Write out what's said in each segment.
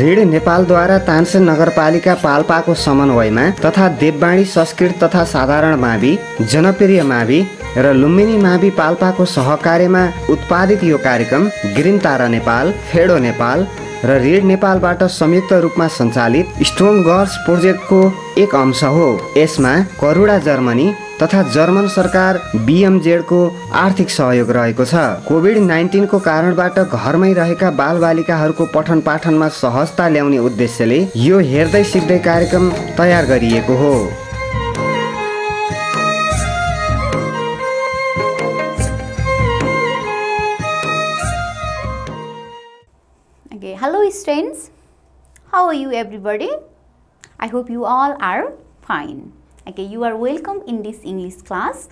ऋण नेपालद्वारा तानसेन नगरपालिका पाल्पाको समन्वयमा तथा देववाणी संस्कृत तथा साधारण मावि जनप्रिय मावि र लुम्बिनी मावि पाल्पाको सहकार्यमा उत्पादित यो कार्यक्रम ग्रिन तारा नेपाल फेडो नेपाल र रेड नेपालबाट संयुक्त रूपमा सञ्चालित स्टोम गर्स प्रोजेक्टको एक अंश हो यसमा करुडा जर्मनी तथा जर्मन सरकार बिएमजेडको आर्थिक सहयोग रहेको छ कोभिड नाइन्टिनको कारणबाट घरमै रहेका बालबालिकाहरूको पठन पाठनमा सहजता ल्याउने उद्देश्यले यो हेर्दै सिक्दै कार्यक्रम तयार गरिएको हो Hello students, how are you everybody? I hope you all are fine. Okay, you are welcome in this English class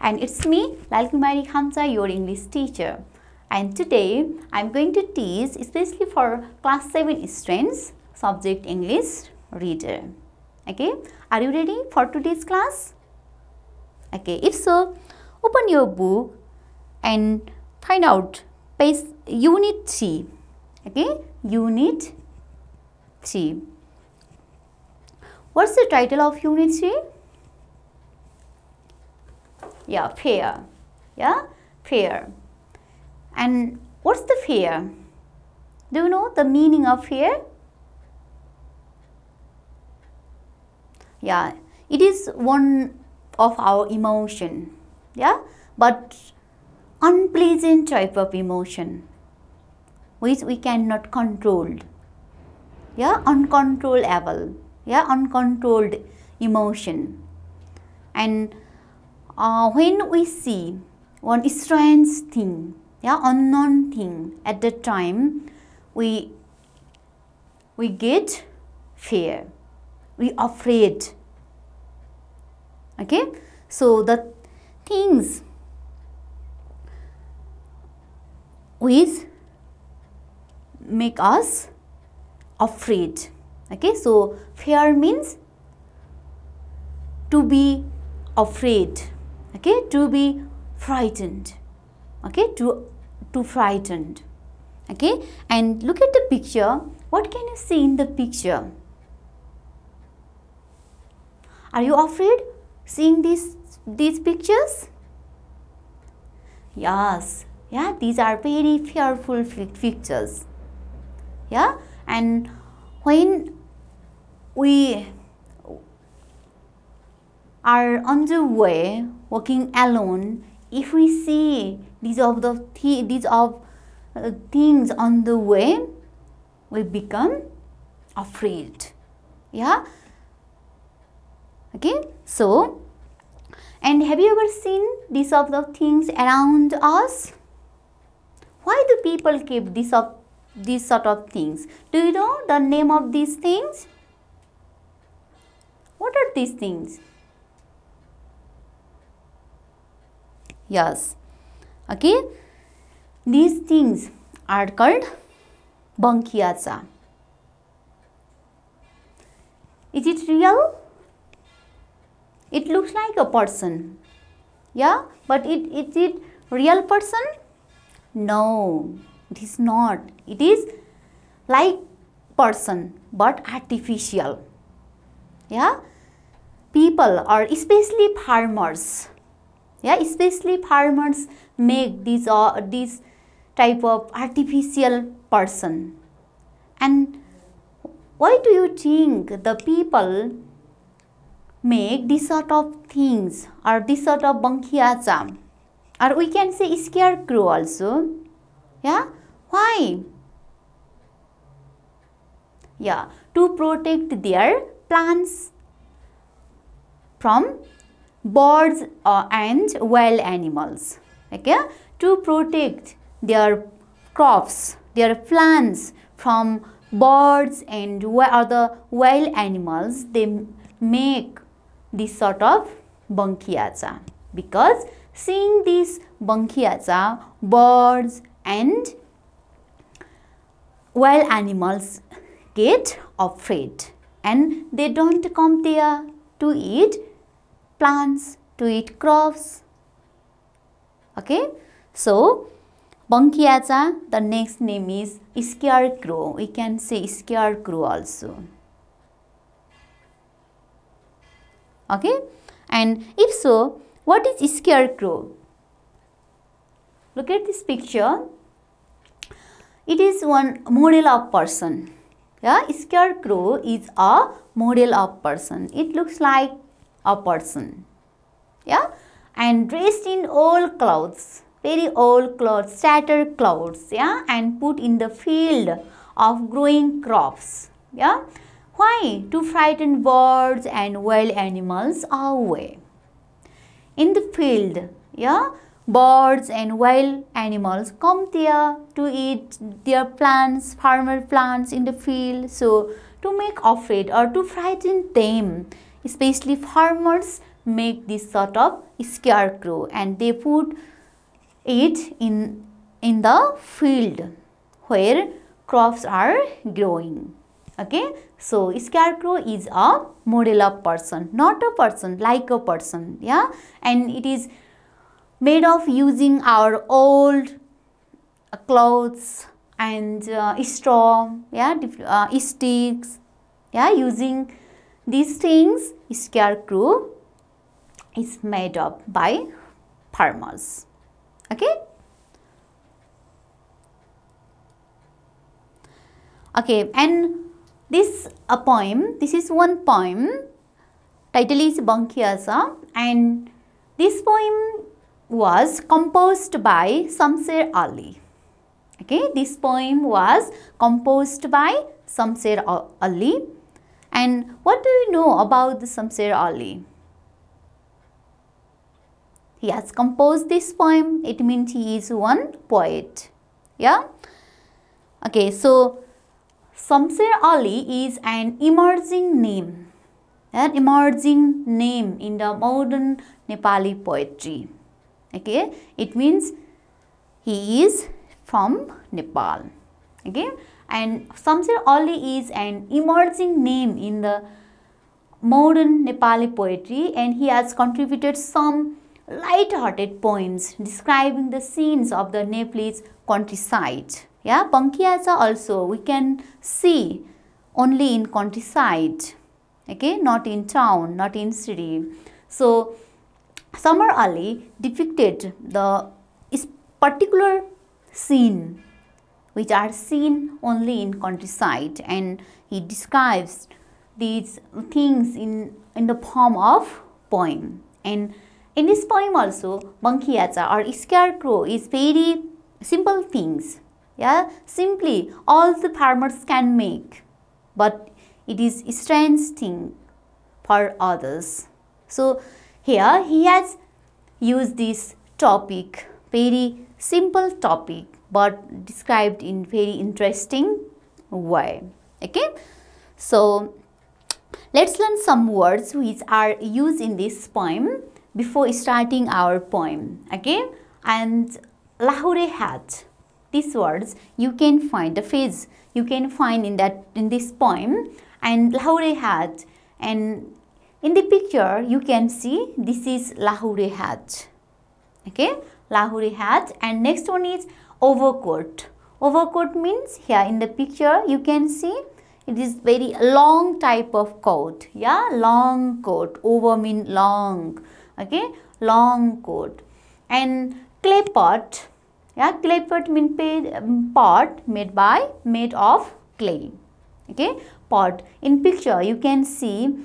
and it's me Kumari Hamza, your English teacher. And today I'm going to teach especially for class 7 students subject English reader. Okay, are you ready for today's class? Okay, if so, open your book and find out page unit 3. Okay, Unit 3. What's the title of Unit 3? Yeah, fear. Yeah, fear. And what's the fear? Do you know the meaning of fear? Yeah, it is one of our emotion. Yeah, but unpleasant type of emotion which we cannot control yeah uncontrollable yeah uncontrolled emotion and uh, when we see one strange thing yeah unknown thing at the time we we get fear we afraid okay so the things with make us afraid. Okay, so fear means to be afraid. Okay, to be frightened. Okay, to to frightened. Okay, and look at the picture. What can you see in the picture? Are you afraid seeing these these pictures? Yes, yeah, these are very fearful pictures yeah and when we are underway walking alone if we see these of the th these of uh, things on the way we become afraid yeah okay so and have you ever seen these of the things around us? Why do people keep these of? these sort of things. Do you know the name of these things? What are these things? Yes. Okay. These things are called Bankiacha. Is it real? It looks like a person. Yeah. But it, is it real person? No. It is not. It is like person but artificial. Yeah. People or especially farmers. Yeah, especially farmers make these uh, these type of artificial person. And why do you think the people make this sort of things or this sort of bankhiacha or we can say scarecrow also yeah why? Yeah, to protect their plants from birds uh, and wild animals. Okay, to protect their crops, their plants from birds and other wild animals, they make this sort of bunkiacha because seeing these bunkiacha, birds and wild animals get afraid and they don't come there to eat plants, to eat crops. Okay. So, Bankiacha, the next name is scarecrow. We can say scarecrow also. Okay. And if so, what is scarecrow? Look at this picture. It is one model of person. Yeah, scarecrow is a model of person. It looks like a person. Yeah, and dressed in old clothes, very old clothes, tattered clothes. Yeah, and put in the field of growing crops. Yeah, why? To frighten birds and wild animals away. In the field, yeah, birds and wild animals come there to eat their plants, farmer plants in the field. So to make afraid or to frighten them, especially farmers make this sort of scarecrow and they put it in, in the field where crops are growing. Okay, so scarecrow is a model of person, not a person, like a person, yeah, and it is made of using our old uh, clothes and uh, straw, yeah, uh, sticks, yeah, using these things, scarecrow is made up by farmers. Okay. Okay, and this a poem, this is one poem, title is Bankyasa and this poem was composed by Samsir Ali. Okay, this poem was composed by Samsir Ali. And what do you know about the Ali? He has composed this poem. It means he is one poet. Yeah. Okay, so Samsir Ali is an emerging name, an emerging name in the modern Nepali poetry okay it means he is from nepal okay and samsir ali is an emerging name in the modern nepali poetry and he has contributed some light-hearted poems describing the scenes of the nepalese countryside yeah pankhyasa also we can see only in countryside okay not in town not in city so Samar Ali depicted the particular scene which are seen only in countryside and he describes these things in, in the form of poem and in this poem also Bankiyacha or scarecrow is very simple things yeah simply all the farmers can make but it is strange thing for others so here he has used this topic, very simple topic but described in very interesting way. Okay. So, let's learn some words which are used in this poem before starting our poem. Okay. And Lahore hat. These words you can find the phrase you can find in that in this poem and Lahore hat and in the picture, you can see this is Lahuri hat. Okay, Lahore hat and next one is overcoat. Overcoat means here in the picture you can see it is very long type of coat. Yeah, long coat. Over mean long. Okay, long coat. And clay pot. Yeah, clay pot means um, pot made by made of clay. Okay, pot. In picture you can see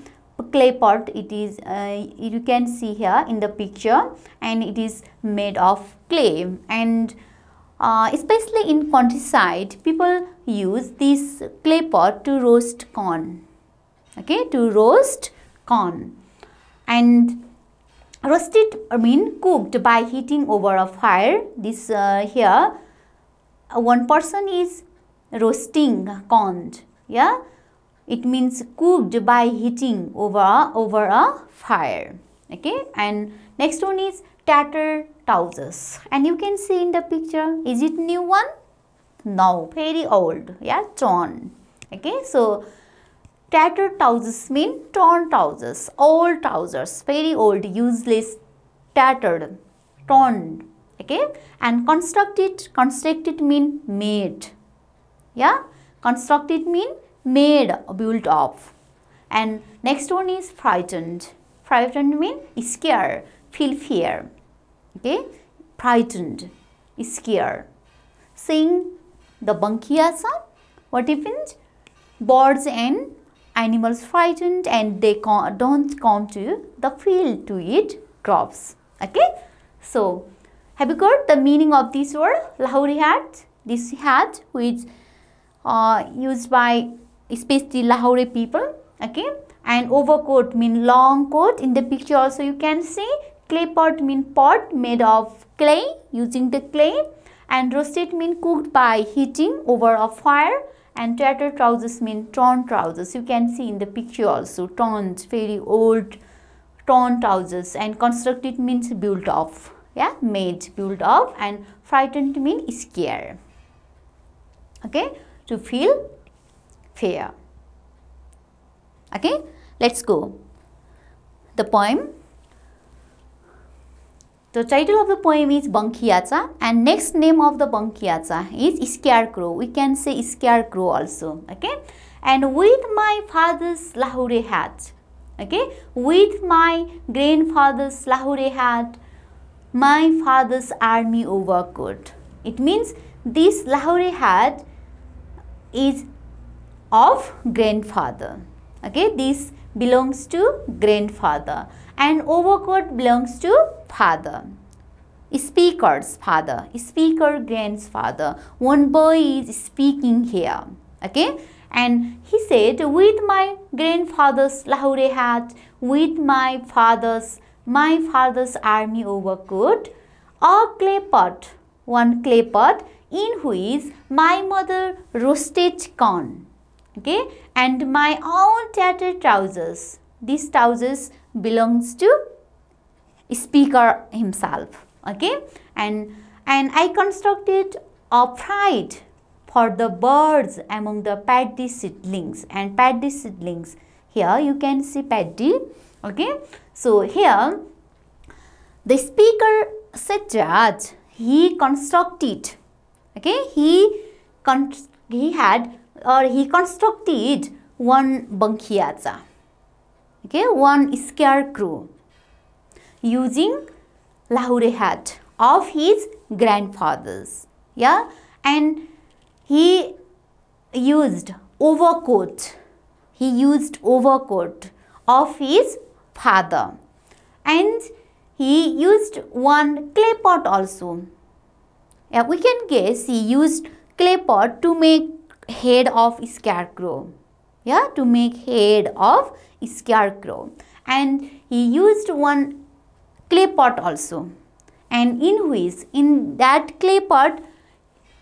clay pot it is uh, you can see here in the picture and it is made of clay and uh, especially in countryside people use this clay pot to roast corn okay to roast corn and roasted I mean cooked by heating over a fire this uh, here one person is roasting corn yeah it means cooked by heating over over a fire okay and next one is tattered trousers and you can see in the picture is it new one no very old yeah torn okay so tattered trousers mean torn trousers old trousers very old useless tattered torn okay and constructed constructed mean made yeah constructed mean made built of and next one is frightened frightened means scared feel fear okay frightened scared Seeing the bankiya song what happens birds and animals frightened and they don't come to the field to eat crops okay so have you got the meaning of this word lahori hat this hat which uh, used by especially Lahore people okay and overcoat mean long coat in the picture also you can see clay pot mean pot made of clay using the clay and roasted mean cooked by heating over a fire and tattered trousers mean torn trousers you can see in the picture also torn very old torn trousers and constructed means built of yeah made built of and frightened mean scare okay to feel fear. Okay, let's go. The poem. The title of the poem is Bankiacha and next name of the Bankiacha is Scarecrow. We can say Scarecrow also. Okay, and with my father's Lahore hat. Okay, with my grandfather's Lahore hat, my father's army overcoat. It means this Lahore hat is of grandfather. Okay, this belongs to grandfather and overcoat belongs to father. Speaker's father, speaker grandfather. One boy is speaking here. Okay, and he said, with my grandfather's lahore hat, with my father's, my father's army overcoat, a clay pot, one clay pot in which my mother roasted corn okay and my own tattered trousers these trousers belongs to speaker himself okay and and i constructed a pride for the birds among the paddy seedlings and paddy seedlings here you can see paddy okay so here the speaker said that he constructed okay he he had or he constructed one bankhiacha, okay, one scarecrow using lahure hat of his grandfathers, yeah, and he used overcoat, he used overcoat of his father and he used one clay pot also. Yeah, we can guess he used clay pot to make head of scarecrow. Yeah, to make head of scarecrow. And he used one clay pot also. And in which, in that clay pot,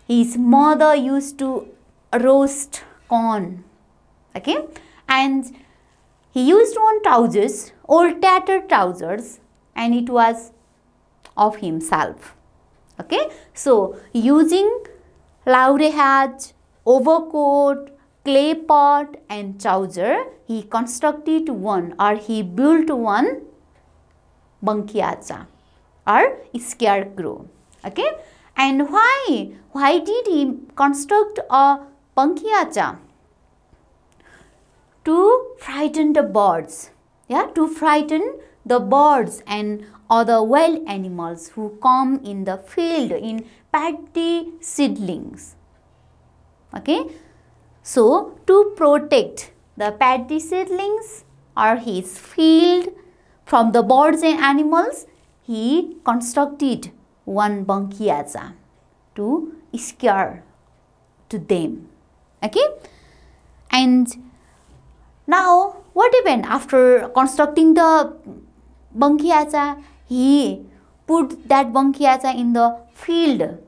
his mother used to roast corn. Okay. And he used one trousers, old tattered trousers and it was of himself. Okay. So, using Lowry had overcoat, clay pot and trouser. He constructed one or he built one Bankiacha or scarecrow. Okay. And why? Why did he construct a Bankiacha? To frighten the birds. Yeah, to frighten the birds and other wild animals who come in the field in pat the seedlings. Okay. So, to protect the paddy seedlings or his field from the birds and animals, he constructed one bunkiaza to scare to them. Okay. And now, what happened after constructing the bunkiaza? He put that bunkiaza in the field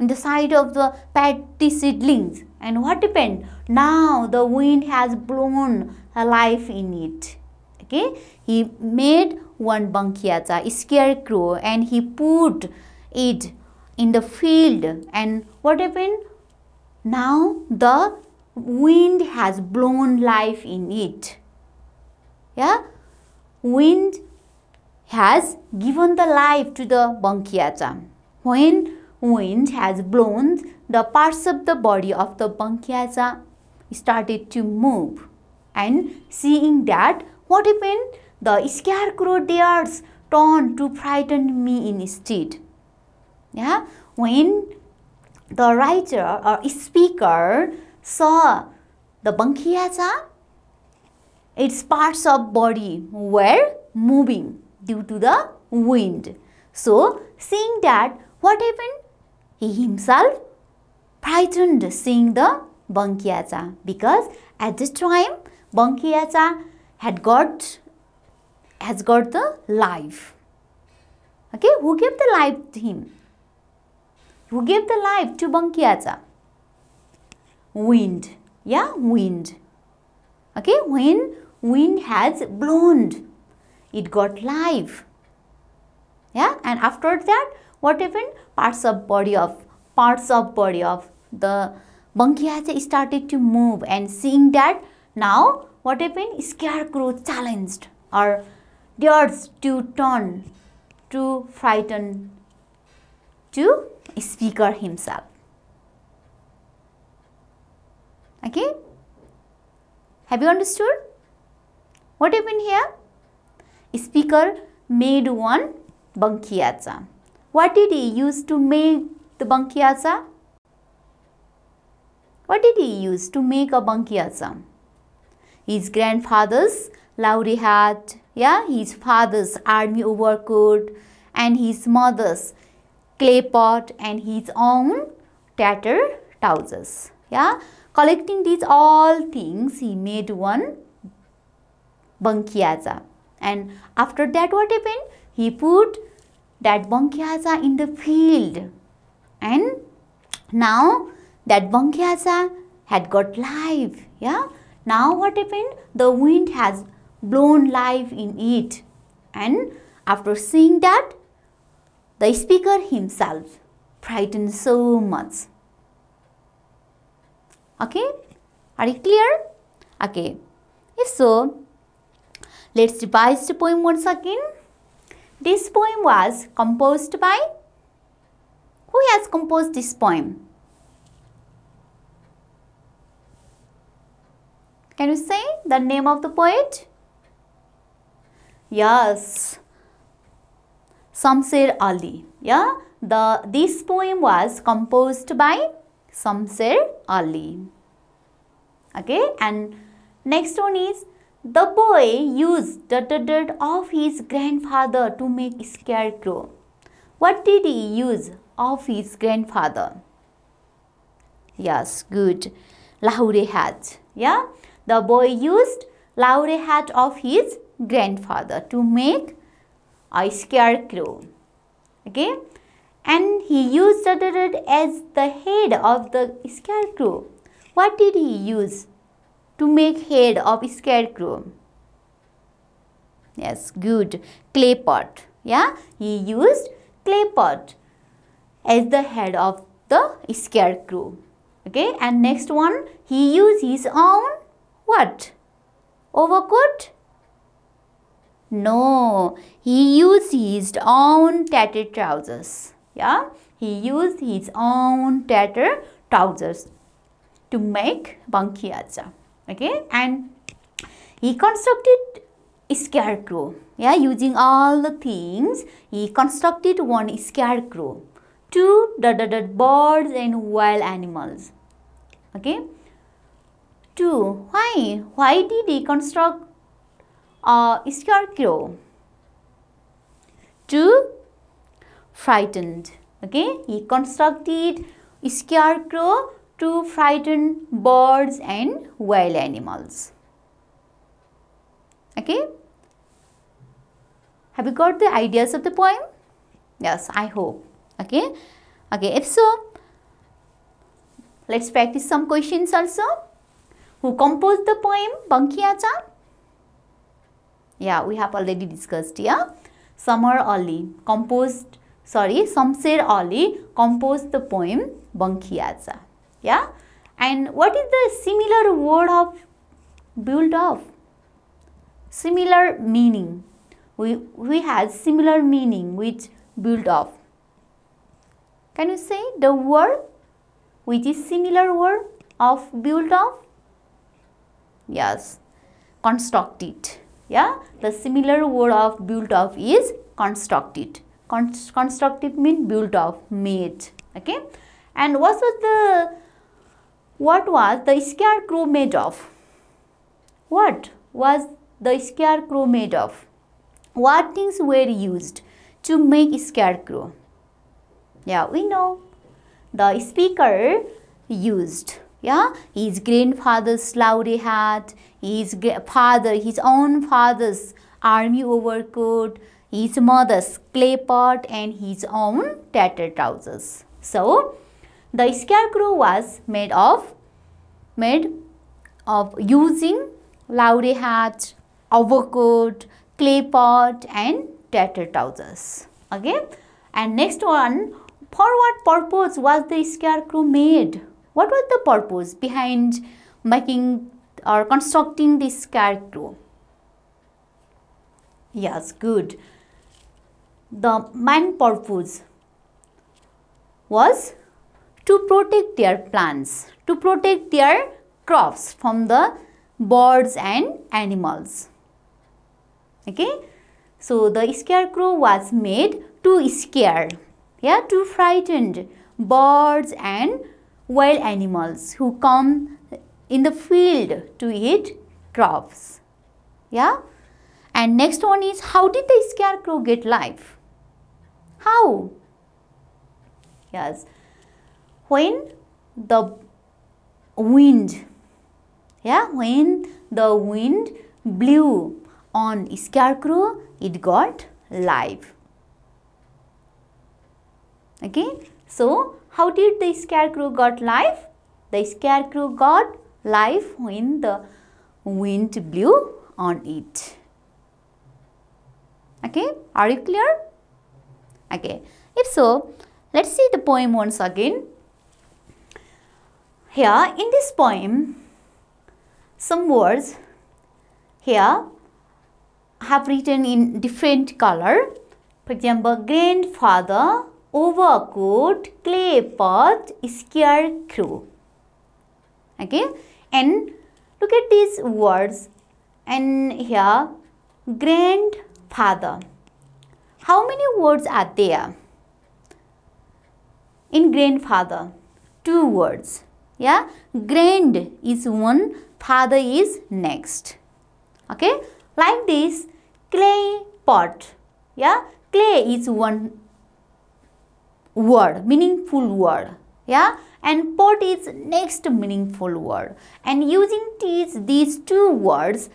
on the side of the paddy seedlings. And what happened? Now the wind has blown a life in it. Okay, he made one bankhyata, scarecrow, and he put it in the field. And what happened? Now the wind has blown life in it. Yeah, wind has given the life to the bankhyata. When wind has blown, the parts of the body of the Bankyaza started to move. And seeing that, what happened? The scarecrow dares turned to frighten me instead. Yeah? When the writer or speaker saw the Bankyaza, its parts of body were moving due to the wind. So, seeing that, what happened? He himself frightened seeing the Bankiacha because at this time Bankiacha had got has got the life. Okay, who gave the life to him? Who gave the life to Bankiacha? Wind. Yeah, wind. Okay, when wind has blown, it got life. Yeah, and after that what happened? Parts of body of, parts of body of the monkey has started to move and seeing that now what happened? Scarecrow challenged or dares to turn to frighten to speaker himself. Okay? Have you understood? What happened here? Speaker made one Bankiyacha. What did he use to make the Bankiasa? What did he use to make a Bankiasa? His grandfather's lowry hat, yeah, his father's army overcoat and his mother's clay pot and his own tattered trousers. Yeah, collecting these all things he made one bunkyaza. And after that what happened? He put that bunkyaza in the field. And now that bunkyaza had got life. Yeah. Now what happened? The wind has blown life in it. And after seeing that, the speaker himself frightened so much. Okay. Are you clear? Okay. If so, let's revise the poem once again. This poem was composed by who has composed this poem? Can you say the name of the poet? Yes, Samsir Ali. Yeah, the this poem was composed by Samsir Ali. Okay, and next one is the boy used the dirt of his grandfather to make a scarecrow. What did he use of his grandfather? Yes, good. Lahuri hat. Yeah, the boy used lahuri hat of his grandfather to make a scarecrow. Okay, and he used the dirt as the head of the scarecrow. What did he use? to make head of scarecrow. Yes, good. Clay pot. Yeah, he used clay pot as the head of the scarecrow. Okay, and next one, he used his own what? Overcoat? No, he used his own tattered trousers. Yeah, he used his own tattered trousers to make Bankiaja okay and he constructed scarecrow yeah using all the things he constructed one scarecrow two dot dot dot birds and wild animals okay two why why did he construct a scarecrow two frightened okay he constructed scarecrow to frighten birds and wild animals. Okay. Have you got the ideas of the poem? Yes, I hope. Okay. Okay, if so, let's practice some questions also. Who composed the poem Bankiacha? Yeah, we have already discussed here. Yeah? Samar Ali composed, sorry, Samser Ali composed the poem Bankiacha yeah and what is the similar word of build of similar meaning we we have similar meaning with build of can you say the word which is similar word of build of yes constructed yeah the similar word of build of is constructed Con constructed mean build of made okay and what was the what was the scarecrow made of? What was the scarecrow made of? What things were used to make scarecrow? Yeah, we know. The speaker used yeah his grandfather's lowry hat his father his own father's army overcoat his mother's clay pot and his own tattered trousers so the scarecrow was made of made of using lowry hat, overcoat, clay pot and tattered trousers. Okay. And next one, for what purpose was the scarecrow made? What was the purpose behind making or constructing the scarecrow? Yes, good. The main purpose was to protect their plants, to protect their crops from the birds and animals. Okay. So, the scarecrow was made to scare, yeah, to frighten birds and wild animals who come in the field to eat crops. Yeah. And next one is how did the scarecrow get life? How? Yes when the wind yeah when the wind blew on scarecrow it got life okay so how did the scarecrow got life the scarecrow got life when the wind blew on it okay are you clear okay if so let's see the poem once again here in this poem, some words here have written in different color. For example, grandfather, overcoat, clay pot, scarecrow. Okay, and look at these words. And here, grandfather. How many words are there? In grandfather, two words yeah grand is one father is next okay like this clay pot yeah clay is one word meaningful word yeah and pot is next meaningful word and using these these two words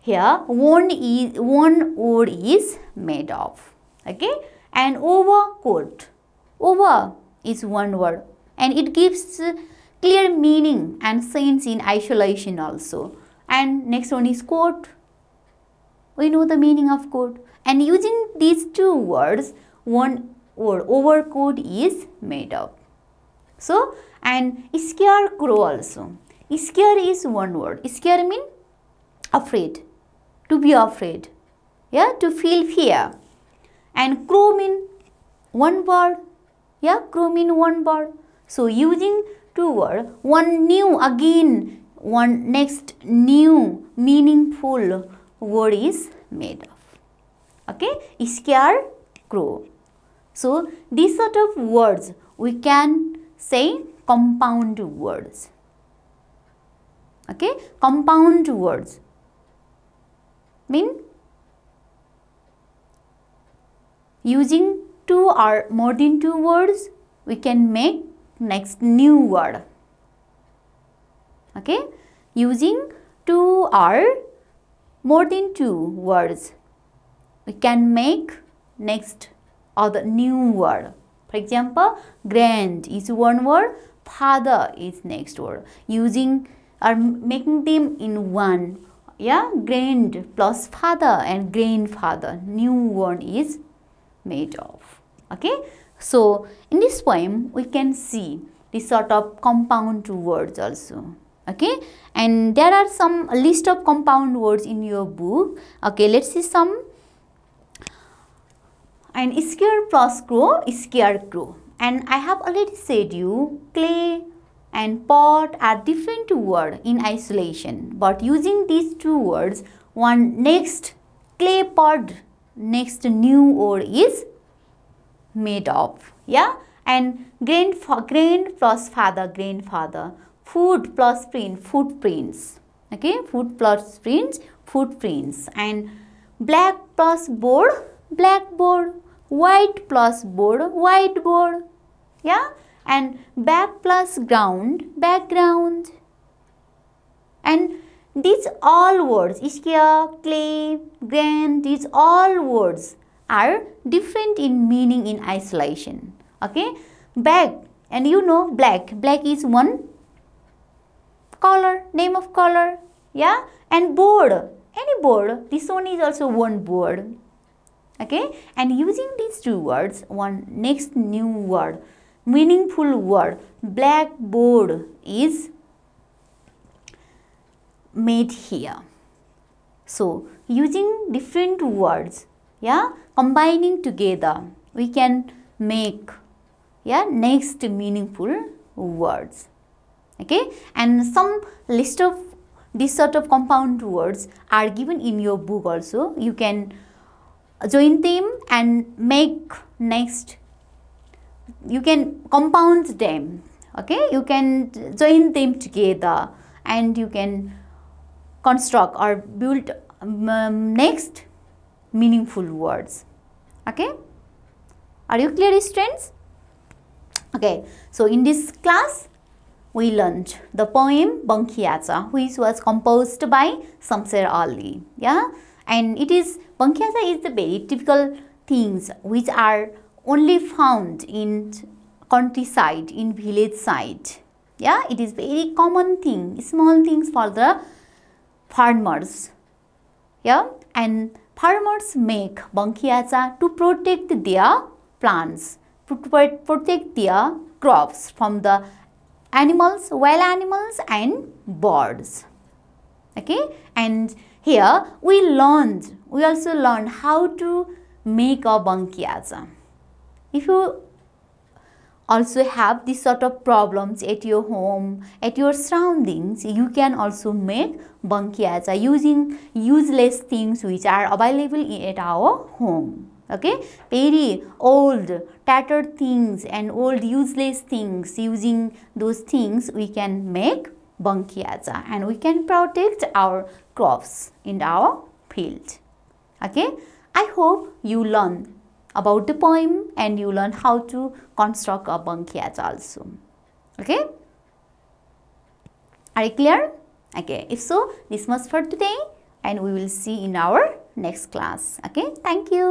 here one is one word is made of okay and overcoat over is one word and it gives clear meaning and sense in isolation also. And next one is quote. We know the meaning of quote. And using these two words, one word over quote is made up. So, and scarecrow also. Scare is one word. Scare mean afraid, to be afraid, yeah, to feel fear. And crow mean one word, yeah, crow mean one word. So using two words, one new again, one next new meaningful word is made of. Okay, scarecrow. So these sort of words we can say compound words. Okay, compound words mean using two or more than two words we can make next new word okay using two or more than two words we can make next or the new word for example grand is one word father is next word using or making them in one yeah grand plus father and grandfather new one is made of okay so, in this poem, we can see this sort of compound words also okay and there are some list of compound words in your book okay let's see some and plus crow crow. and i have already said you clay and pot are different word in isolation but using these two words one next clay pot next new word is made of yeah and grand, grand plus father grandfather food plus print footprints okay food plus prints footprints and black plus board blackboard white plus board whiteboard yeah and back plus ground background and these all words iskia clay grand these all words are different in meaning in isolation. Okay, bag and you know black. Black is one color, name of color. Yeah, and board, any board. This one is also one board. Okay, and using these two words, one next new word, meaningful word, blackboard is made here. So, using different words yeah combining together we can make yeah next meaningful words okay and some list of this sort of compound words are given in your book also you can join them and make next you can compound them okay you can join them together and you can construct or build um, next meaningful words. Okay. Are you clear students? Okay. So in this class we learned the poem Bankhiacha which was composed by Samser Ali. Yeah. And it is Bankhiacha is the very typical things which are only found in countryside, in village side. Yeah, it is very common thing, small things for the farmers. Yeah, and farmers make bankiaza to protect their plants, protect their crops from the animals, wild animals and birds. Okay, and here we learned, we also learned how to make a bankiaza. If you also have this sort of problems at your home, at your surroundings, you can also make bunkiacha using useless things which are available at our home. Okay, very old, tattered things and old useless things, using those things we can make bunkiacha and we can protect our crops in our field. Okay, I hope you learn about the poem and you learn how to construct a bunkiat also. Okay? Are you clear? Okay. If so, this much for today and we will see in our next class. Okay. Thank you.